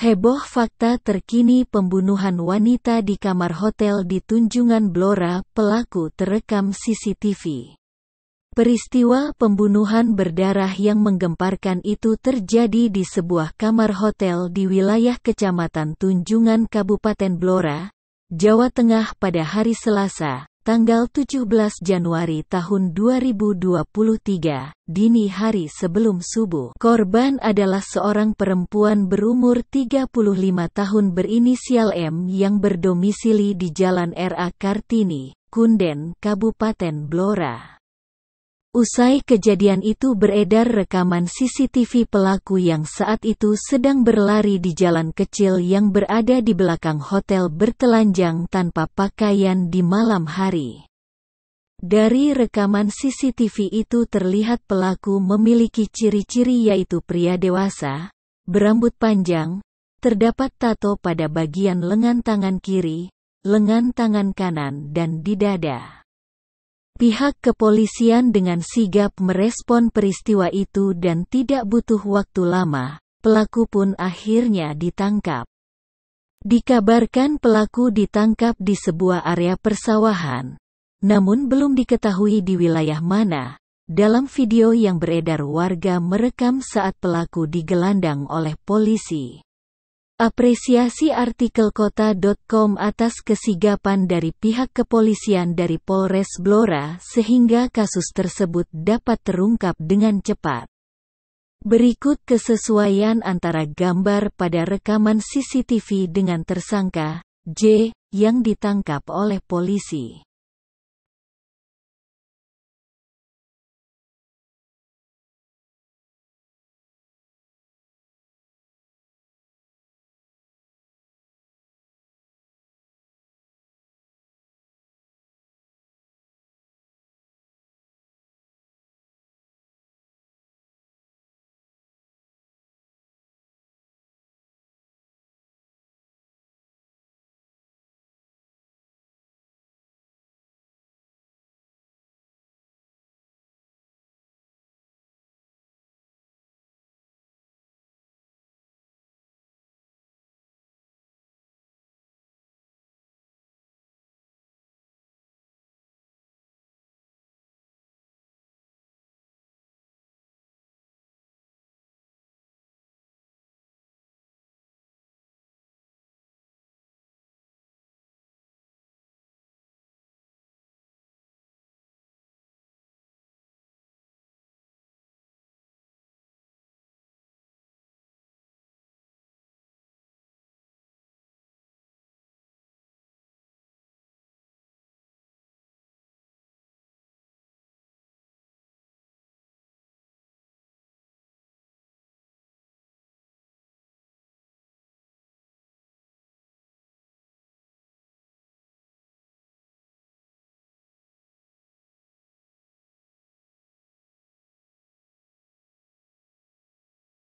Heboh fakta terkini pembunuhan wanita di kamar hotel di Tunjungan Blora, pelaku terekam CCTV. Peristiwa pembunuhan berdarah yang menggemparkan itu terjadi di sebuah kamar hotel di wilayah Kecamatan Tunjungan Kabupaten Blora, Jawa Tengah pada hari Selasa, Tanggal 17 Januari tahun 2023, dini hari sebelum subuh, korban adalah seorang perempuan berumur 35 tahun berinisial M yang berdomisili di Jalan RA Kartini, Kunden, Kabupaten Blora. Usai kejadian itu beredar rekaman CCTV pelaku yang saat itu sedang berlari di jalan kecil yang berada di belakang hotel bertelanjang tanpa pakaian di malam hari. Dari rekaman CCTV itu terlihat pelaku memiliki ciri-ciri yaitu pria dewasa, berambut panjang, terdapat tato pada bagian lengan tangan kiri, lengan tangan kanan dan di dada. Pihak kepolisian dengan sigap merespon peristiwa itu dan tidak butuh waktu lama, pelaku pun akhirnya ditangkap. Dikabarkan pelaku ditangkap di sebuah area persawahan, namun belum diketahui di wilayah mana. Dalam video yang beredar warga merekam saat pelaku digelandang oleh polisi. Apresiasi artikel kota.com atas kesigapan dari pihak kepolisian dari Polres Blora sehingga kasus tersebut dapat terungkap dengan cepat. Berikut kesesuaian antara gambar pada rekaman CCTV dengan tersangka, J, yang ditangkap oleh polisi.